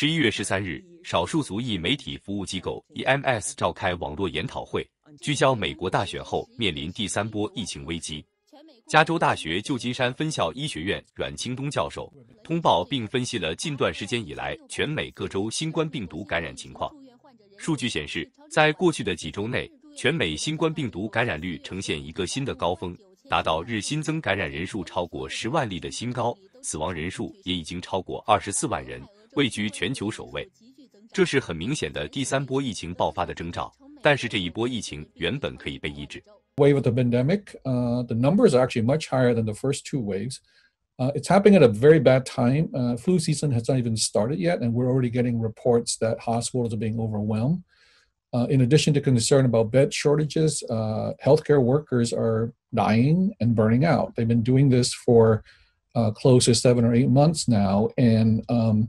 十一月十三日，少数族裔媒体服务机构 EMS 召开网络研讨会，聚焦美国大选后面临第三波疫情危机。加州大学旧金山分校医学院阮清东教授通报并分析了近段时间以来全美各州新冠病毒感染情况。数据显示，在过去的几周内，全美新冠病毒感染率呈现一个新的高峰，达到日新增感染人数超过十万例的新高，死亡人数也已经超过二十四万人。位居全球首位。这是很明显的第三波疫情爆发的征兆，但是这一波疫情原本可以被抑制。Wave of the pandemic, uh, the numbers are actually much higher than the first two waves. Uh, it's happening at a very bad time. Uh, flu season has not even started yet, and we're already getting reports that hospitals are being overwhelmed. Uh, in addition to concern about bed shortages, uh, healthcare workers are dying and burning out. They've been doing this for uh, close to seven or eight months now, and um,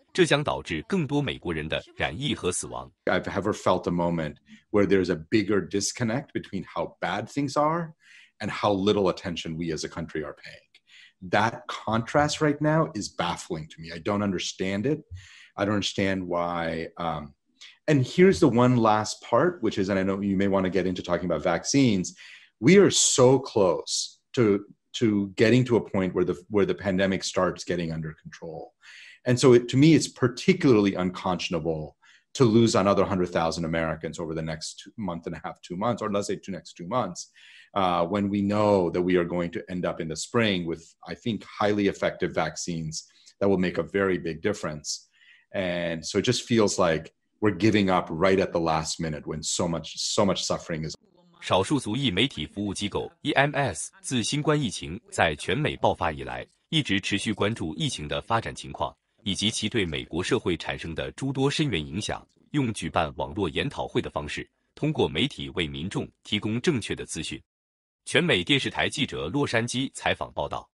这将导致更多美国人的染疫和死亡。I've ever felt a moment where there's a bigger disconnect between how bad things are and how little attention we as a country are paying. That contrast right now is baffling to me. I don't understand it. I don't understand why. Um, and here's the one last part, which is, and I know you may want to get into talking about vaccines. We are so close to to getting to a point where the where the pandemic starts getting under control. And so it, to me, it's particularly unconscionable to lose another 100,000 Americans over the next month and a half, two months, or let's say two next two months, uh, when we know that we are going to end up in the spring with, I think, highly effective vaccines that will make a very big difference. And so it just feels like we're giving up right at the last minute when so much so much suffering is 少数族裔媒体服务机构 EMS 自新冠疫情在全美爆发以来，一直持续关注疫情的发展情况以及其对美国社会产生的诸多深远影响，用举办网络研讨会的方式，通过媒体为民众提供正确的资讯。全美电视台记者洛杉矶采访报道。